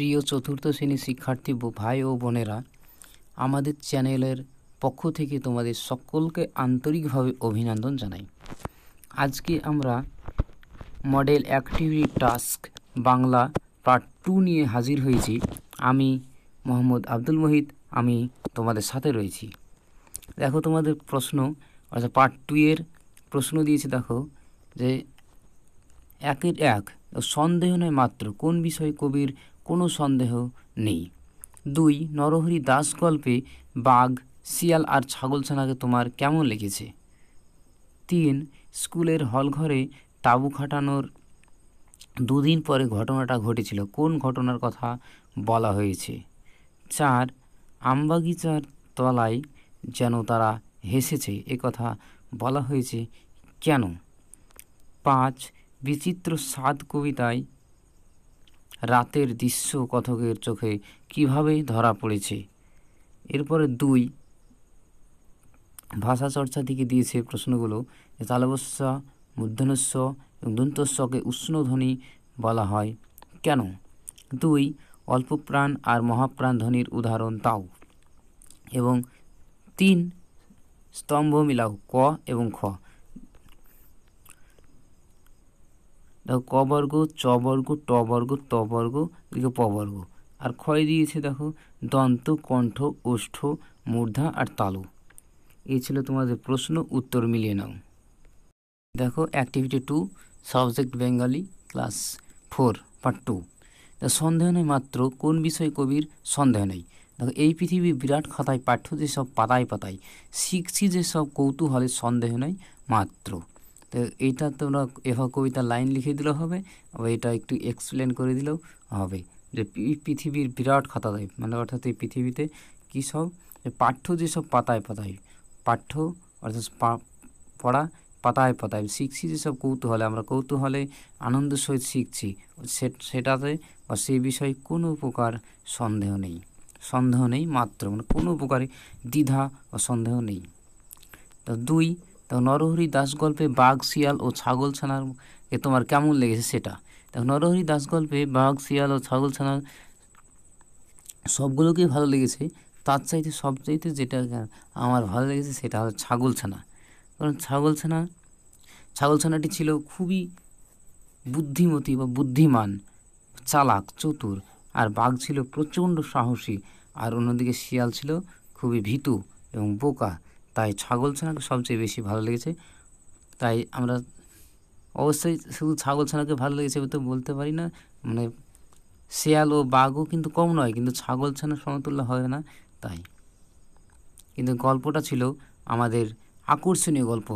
প্রিয় চতুর্থ শ্রেণীর শিক্ষার্থী ভাই ও বোনেরা আমাদের চ্যানেলের পক্ষ থেকে তোমাদের সকলকে আন্তরিকভাবে অভিনন্দন জানাই আজকে আমরা model activity task Bangla part two নিয়ে হাজির হয়েছি আমি মোহাম্মদ আব্দুল মহিত আমি তোমাদের সাথে রয়েছি দেখো তোমাদের প্রশ্ন আচ্ছা পার্ট টু এর প্রশ্ন দিয়েছে দেখো যে একের এক সন্দেহ নয় মাত্র কোন বিষয়ে কবির কোনো সন্দেহ নেই দুই নরহরি দাস গল্পে বাঘ শিয়াল আর ছাগলছানাকে তোমার কেমন লেগেছে তিন স্কুলের হলঘরে তাঁবু খাটানোর দুদিন পরে ঘটনাটা ঘটেছিল কোন ঘটনার কথা বলা হয়েছে চার আমবাগিচার তলায় যেন তারা হেসেছে এ কথা বলা হয়েছে কেন পাঁচ বিচিত্র সাত কবিতায় রাতের দৃশ্য কথকের চোখে কিভাবে ধরা পড়েছে এরপরে দুই ভাষা চর্চা থেকে দিয়েছে প্রশ্নগুলো তালবস্য মূর্ধনস্য এবং দন্তস্বকে উষ্ণধ্বনি বলা হয় কেন দুই অল্পপ্রাণ আর মহাপ্রাণ ধ্বনির উদাহরণ তাও এবং তিন স্তম্ভ মিলাও ক এবং খ দেখো ক বর্গ চ বর্গ ট বর্গ ত বর্গ এদিকে প বর্গ আর ক্ষয় দিয়েছে দেখো দন্ত কণ্ঠ ওষ্ঠ মূর্ধা আর তালু এই ছিল তোমাদের প্রশ্ন উত্তর মিলিয়ে নাও দেখো activity two subject Bengali class four part two সন্দেহ নেই মাত্র কোন বিষয়ে কবির সন্দেহ নেই দেখো এই পৃথিবী বিরাট খাতায় পাঠ্য যেসব পাতায় পাতায় শিখছি যেসব কৌতূহলের সন্দেহ নেই মাত্র তো এটা তোমরা এভা কবিতা লাইন লিখে দিলেও হবে আবার এটা একটু এক্সপ্লেন করে দিলেও হবে যে পৃথিবীর বিরাট দেয় মানে অর্থাৎ এই পৃথিবীতে কী সব পাঠ্য যেসব পাতায় পাতায় পাঠ্য অর্থাৎ পড়া পাতায় পাতায় শিখছি যেসব কৌতূহলে আমরা কৌতূহলে আনন্দ সহিত শিখছি সেটাতে বা সেই বিষয়ে কোনো প্রকার সন্দেহ নেই সন্দেহ নেই মাত্র মানে কোনো প্রকারে দ্বিধা বা সন্দেহ নেই তো দুই তো নরহরি দাস গল্পে বাঘ শিয়াল ও ছাগল ছানার এ তোমার কেমন লেগেছে সেটা তো নরহরি দাস গল্পে বাঘ শিয়াল ও ছাগল ছানার সবগুলোকেই ভালো লেগেছে তার চাইতে সব চাইতে যেটা আমার ভালো লেগেছে সেটা হলো ছাগল ছানা কারণ ছাগল ছানা ছাগল ছানাটি ছিল খুবই বুদ্ধিমতী বা বুদ্ধিমান চালাক চতুর আর বাঘ ছিল প্রচণ্ড সাহসী আর অন্যদিকে শিয়াল ছিল খুবই ভীতু এবং বোকা তাই ছাগল ছানাকে সবচেয়ে বেশি ভালো লেগেছে তাই আমরা অবশ্যই শুধু ছাগল ছানাকে ভালো লেগেছে তো বলতে পারি না মানে শেয়াল ও বাঘও কিন্তু কম নয় কিন্তু ছাগল ছানা সমতুল্য হয় না তাই কিন্তু গল্পটা ছিল আমাদের আকর্ষণীয় গল্প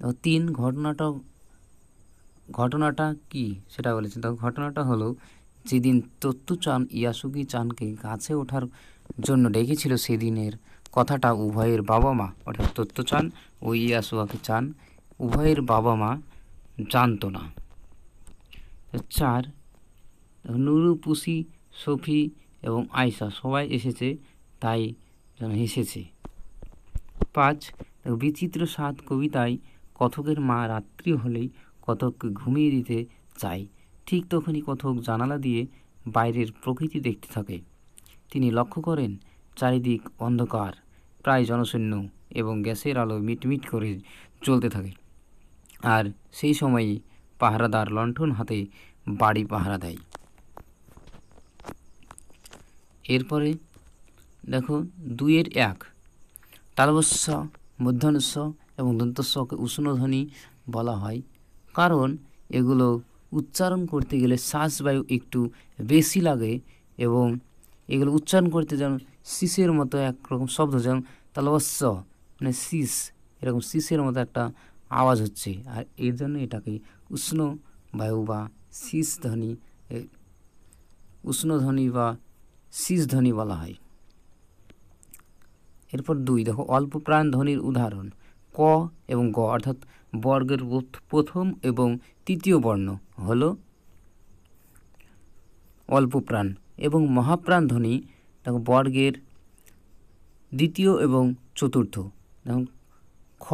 তো তিন ঘটনাটা ঘটনাটা কি সেটা বলেছেন তো ঘটনাটা হলো যেদিন তত্তু চান ইয়াসুকি চানকে গাছে ওঠার জন্য ডেকেছিল সেদিনের কথাটা উভয়ের বাবা মা অর্থাৎ তত্ত্ব চান ও ইয়াসুয়াকে চান উভয়ের বাবা মা জানত না চার পুষি সফি এবং আয়সা সবাই এসেছে তাই যেন হেসেছে পাঁচ বিচিত্র সাত কবিতায় কথকের মা রাত্রি হলেই কথককে ঘুমিয়ে দিতে চায় ঠিক তখনই কথক জানালা দিয়ে বাইরের প্রকৃতি দেখতে থাকে তিনি লক্ষ্য করেন চারিদিক অন্ধকার প্রায় জনশূন্য এবং গ্যাসের আলো মিটমিট করে চলতে থাকে আর সেই সময়ে পাহারাদার লণ্ঠন হাতে বাড়ি পাহারা দেয় এরপরে দেখো দুইয়ের এক তালবস্য মধ্যাহ্নস্য এবং দন্তস্বকে উষ্ণধ্বনি বলা হয় কারণ এগুলো উচ্চারণ করতে গেলে শ্বাসবায়ু একটু বেশি লাগে এবং এগুলো উচ্চারণ করতে যেমন সিসের মতো একরকম শব্দ যেমন তাহলে অস্য মানে সিস এরকম সিসের মতো একটা আওয়াজ হচ্ছে আর এই জন্য এটাকে উষ্ণ বায়ু বা শীষ ধ্বনি উষ্ণধ্বনি বা শীষ ধ্বনি বলা হয় এরপর দুই দেখো অল্প প্রাণ ধ্বনির উদাহরণ ক এবং গ অর্থাৎ বর্গের প্রথম এবং তৃতীয় বর্ণ হল অল্প প্রাণ এবং মহাপ্রাণ ধ্বনি দেখো বর্গের দ্বিতীয় এবং চতুর্থ দেখুন খ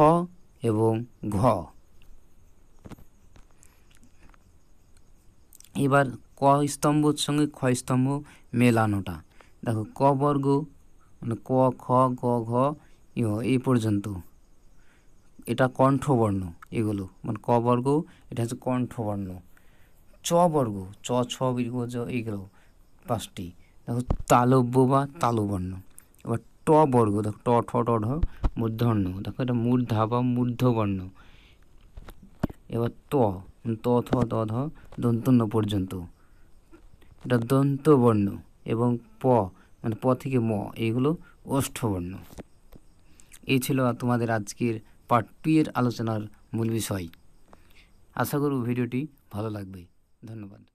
এবং ঘ এবার ক স্তম্ভর সঙ্গে খ স্তম্ভ মেলানোটা দেখো ক বর্গ মানে ক খ গ ঘ ইহ এই পর্যন্ত এটা কণ্ঠবর্ণ এগুলো মানে ক বর্গ এটা হচ্ছে কণ্ঠবর্ণ চ বর্গ চ ছ বর্গ এগুলো পাঁচটি দেখো তালব্য বা তালুবর্ণ এবার ট বর্গ দেখো ট ঠ ট ঢ মূর্ধন্য দেখো এটা মূর্ধা বা মূর্ধবর্ণ এবার ত মানে ত থ ত ধ দন্তন্য পর্যন্ত এটা দন্তবর্ণ এবং প মানে প থেকে ম এইগুলো অষ্টবর্ণ এই ছিল তোমাদের আজকের পার্ট টু এর আলোচনার মূল বিষয় আশা করব ভিডিওটি ভালো লাগবে ধন্যবাদ